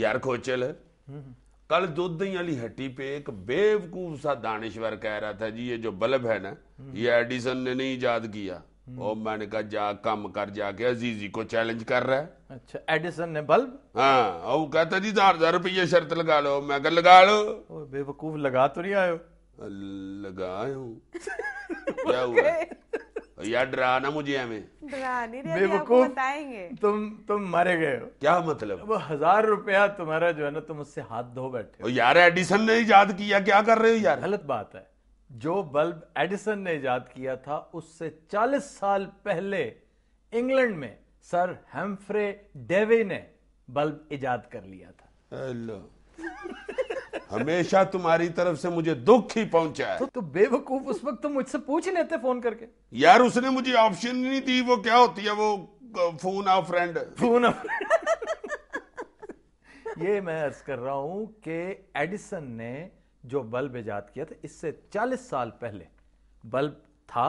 यार खोचल कल दूधई वाली हट्टी पे एक बेवकूफ सा दानिश्वर कह रहा था जी ये जो बल्ब है ना ये एडिसन ने नहीं याद किया और मैंने कहा जा कम कर जाके अजीजी को चैलेंज कर रहा है अच्छा एडिसन ने बल्ब हाँ वो कहता जी चार हजार रुपये शर्त लगा लो मैं कहा लगा लो बेवकूफ लगा तो नहीं आयो लगा क्या हुआ यार डरा ना मुझे हमें बेवकूफ बताएंगे तुम तुम गए हो क्या मतलब वो हजार रुपया तुम्हारा जो है ना तुम उससे हाथ धो बैठे यार एडिसन ने याद किया क्या कर रहे हो यार गलत बात है जो बल्ब एडिसन ने ईजाद किया था उससे 40 साल पहले इंग्लैंड में सर हेम्फ्रे डेवे ने बल्ब इजाद कर लिया था हेलो हमेशा तुम्हारी तरफ से मुझे दुख ही पहुंचा है तो, तो बेवकूफ उस वक्त तो मुझसे पूछ ही लेते फोन करके यार उसने मुझे ऑप्शन नहीं दी वो क्या होती है वो phone a friend phone a ये मैं अर्ज कर रहा हूं कि एडिसन ने जो बल्ब ईजाद किया था इससे 40 साल पहले बल्ब था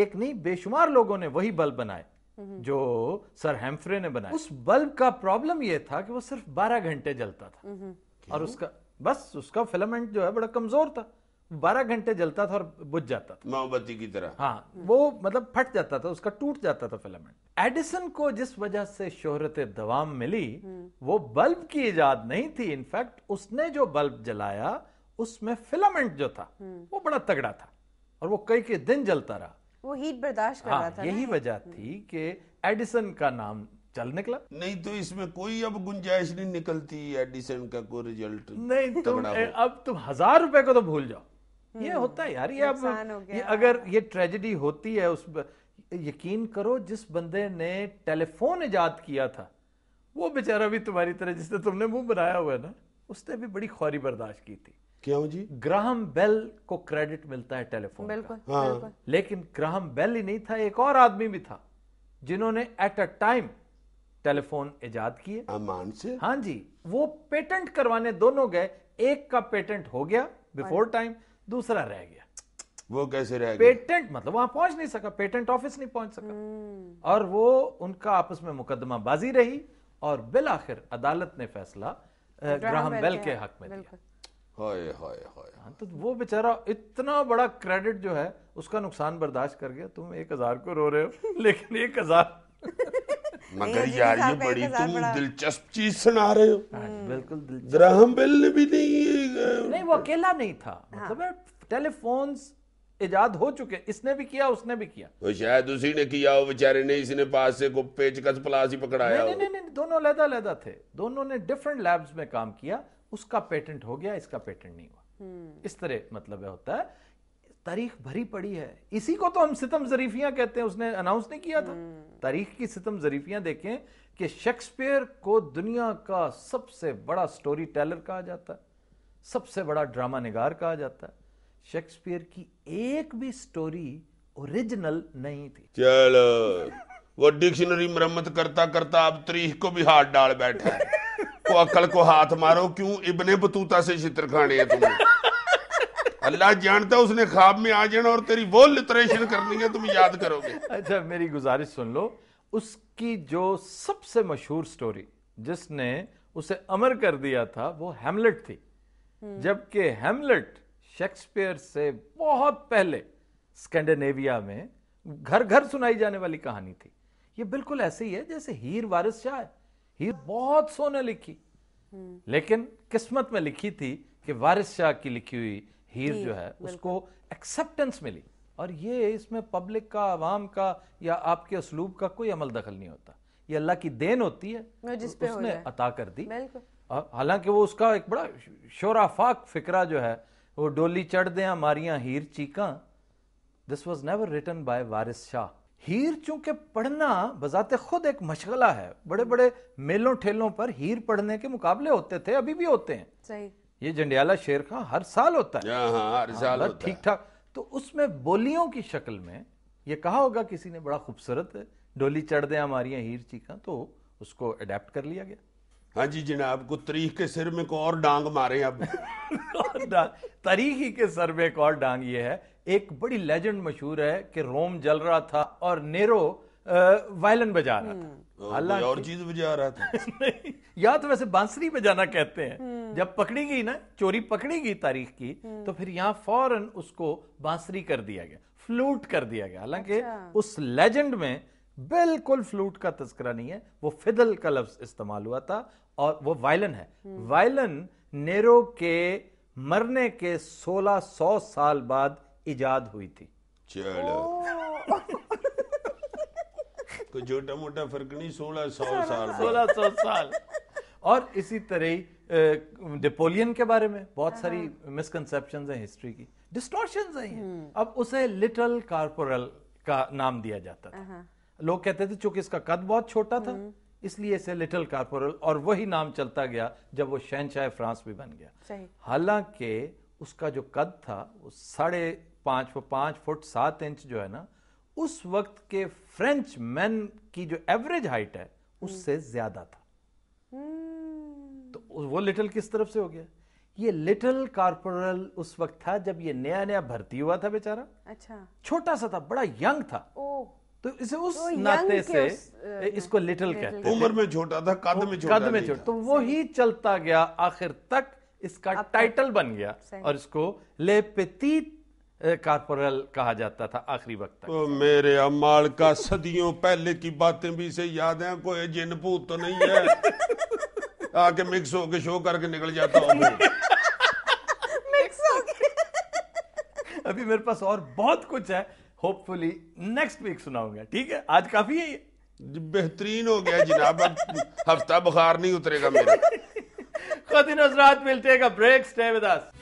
एक नहीं बेशुमार लोगों ने वही बल्ब बनाए हम्म। जो सर हेम्फ्रे ने बनाया उस बल्ब का प्रॉब्लम यह था कि वो सिर्फ 12 घंटे जलता था हम्म। और उसका बस उसका फिलामेंट जो है बड़ा कमजोर था बारह घंटे जलता था और बुझ जाता था मोमबत्ती की तरह हाँ वो मतलब फट जाता था उसका टूट जाता था फिलामेंट एडिसन को जिस वजह से शोहरत दवाम मिली हम्म। वो बल्ब की ईजाद नहीं थी इनफैक्ट उसने जो बल्ब जलाया उसमें फिलामेंट जो था हम्म। वो बड़ा तगड़ा था और वो कई के दिन जलता रहा वो हीट बर्दाश्त कर हाँ, रहा था यही वजह थी हम्म। कि एडिसन का नाम चल निकला नहीं तो इसमें कोई अब गुंजाइश नहीं निकलती एडिसन का कोई रिजल्ट नहीं तुम अब तुम हजार रुपए को तो भूल जाओ ये हम्म, होता है यार ये अब ये अगर ये ट्रेजेडी होती है उस यकीन करो जिस बंदे ने टेलीफोन ईजाद किया था वो बेचारा भी तुम्हारी तरह जिसने तुमने मुंह बनाया हुआ है ना उसने भी बड़ी खौरी बर्दाश्त की थी क्यों जी ग्राहम बेल को क्रेडिट मिलता है टेलीफोन बिल्कुल हाँ। लेकिन ग्राहम बेल ही नहीं था एक और आदमी भी था जिन्होंने एट अ टाइम टेलीफोन इजाद किए अमान से हाँ जी वो पेटेंट करवाने दोनों गए एक का पेटेंट हो गया बिफोर टाइम दूसरा रह गया वो कैसे रह गया पेटेंट मतलब वहां पहुंच नहीं सका पेटेंट ऑफिस नहीं पहुंच सका हम्म। और वो उनका आपस में मुकदमा बाजी रही और बिल आखिर अदालत ने फैसला ग्राहम बेल के हक में दिया हाय हाय हाय हाँ, तो वो बेचारा इतना बड़ा क्रेडिट जो है उसका नुकसान बर्दाश्त कर गया तुम एक हजार को रो रहे हो लेकिन एक हजार मगर यार ये बड़ी तुम दिलचस्प चीज सुना रहे हो हाँ बिल्कुल ग्राहम बेल ने भी नहीं नहीं वो अकेला नहीं था हाँ। मतलब टेलीफोन इजाद हो चुके इसने भी किया उसने भी किया तो शायद उसी ने किया हो बेचारे ने इसने पास से को पेचकस प्लास ही पकड़ाया नहीं, नहीं, नहीं, नहीं, दोनों लैदा लैदा थे दोनों ने डिफरेंट लैब्स में काम किया उसका पेटेंट हो गया इसका पेटेंट नहीं हुआ हम्म। इस तरह मतलब होता है तारीख भरी पड़ी है इसी को तो हम सितम जरीफियां कहते हैं उसने अनाउंस नहीं किया था हम्म। तारीख की सितम जरीफियां देखें कि शेक्सपियर को दुनिया का सबसे बड़ा स्टोरी टेलर कहा जाता है सबसे बड़ा ड्रामा निगार कहा जाता है शेक्सपियर की एक भी स्टोरी ओरिजिनल नहीं थी चलो वो डिक्शनरी मरम्मत करता करता अब तारीख को भी हाथ डाल बैठा है वो अकल को हाथ मारो क्यों इबने बतूता से चित्र खाने हैं तुमने अल्लाह जानता है उसने ख्वाब में आ जाना और तेरी वो लिटरेशन करनी है तुम याद करोगे अच्छा मेरी गुजारिश सुन लो उसकी जो सबसे मशहूर स्टोरी जिसने उसे अमर कर दिया था वो हेमलेट थी हम्म। जबकि हेमलेट शेक्सपियर से बहुत पहले स्कैंडिनेविया में घर घर सुनाई जाने वाली कहानी थी ये बिल्कुल ऐसे ही है जैसे हीर वारिस शाह हीर बहुत सोने लिखी हम्म। लेकिन किस्मत में लिखी थी कि वारिस शाह की लिखी हुई हीर जो है उसको एक्सेप्टेंस मिली और ये इसमें पब्लिक का आवाम का या आपके असलूब का कोई अमल दखल नहीं होता ये अल्लाह की देन होती है जिस पे उसने अता कर दी हालांकि वो उसका एक बड़ा शोराफाक फिक्रा जो है वो डोली चढ़ दें हमारियाँ हीर चीका this was never written by Waris Shah Heer चूंकि पढ़ना बजाते खुद एक मशगला है बड़े बड़े मेलों ठेलों पर हीर पढ़ने के मुकाबले होते थे अभी भी होते हैं सही ये जंडियाला शेर खां हर साल होता है हाँ, हाँ, हर हाँ, साल मतलब ठीक ठाक तो उसमें बोलियों की शक्ल में ये कहा होगा किसी ने बड़ा खूबसूरत डोली चढ़ दे हमारी हीर चीखा तो उसको अडेप्ट कर लिया गया हाँ जी जनाब को तरीक के सिर में को और डांग मारे अब तरीकी के सर में एक और डांग ये है एक बड़ी लेजेंड मशहूर है कि रोम जल रहा था और नेरो वायलन बजा रहा था और चीज बजा रहा था या तो वैसे बांसुरी बजाना कहते हैं हम्म। जब पकड़ी गई ना चोरी पकड़ी गई तारीख की तो फिर यहाँ फौरन उसको बांसुरी कर दिया गया फ्लूट कर दिया गया हालांकि अच्छा। उस लेजेंड में बिल्कुल फ्लूट का तस्करा नहीं है वो फिदल का लफ्ज इस्तेमाल हुआ था और वो वायलन है वायलन हम्म। नेरो के मरने के 1600 साल बाद इजाद हुई थी चलो कोई छोटा मोटा फर्क नहीं सोलह सौ साल सोलह सौ साल और इसी तरह नेपोलियन के बारे में बहुत सारी मिसकनसेप्शन है हिस्ट्री की डिस्टोर्शन आई हैं हम्म। अब उसे लिटल कारपोरल का नाम दिया जाता था हाँ। लोग कहते थे चूंकि इसका कद बहुत छोटा था हम्म। इसलिए इसे लिटिल कारपोरल और वही नाम चलता गया जब वो शहनशाह फ्रांस भी बन गया हालांकि उसका जो कद था वो साढ़े पांच पांच फुट सात इंच जो है ना उस वक्त के फ्रेंच मैन की जो एवरेज हाइट है हम्म। उससे ज्यादा था वो लिटिल किस तरफ से हो गया ये लिटिल कॉर्पोरल उस वक्त था जब ये नया नया भर्ती हुआ था बेचारा अच्छा छोटा सा था बड़ा यंग था ओ तो इसे उस तो नाते से उस, इसको लिटिल कहते उम्र में छोटा था कद में छोटा कद में छोटा तो वो ही चलता गया आखिर तक इसका टाइटल बन गया और इसको ले petit कॉर्पोरल कहा जाता था आखिरी वक्त तक तो मेरे अमाल का सदियों पहले की बातें भी से याद है कोई जिन भूत तो नहीं है आके मिक्स होके शो करके निकल जाता हूँ मिक्स होके अभी मेरे पास और बहुत कुछ है होपफुली नेक्स्ट वीक सुनाऊंगा ठीक है आज काफी है ये बेहतरीन हो गया जनाब हफ्ता बुखार नहीं उतरेगा मेरा खुद नजरात मिलते ब्रेक स्टे विद अस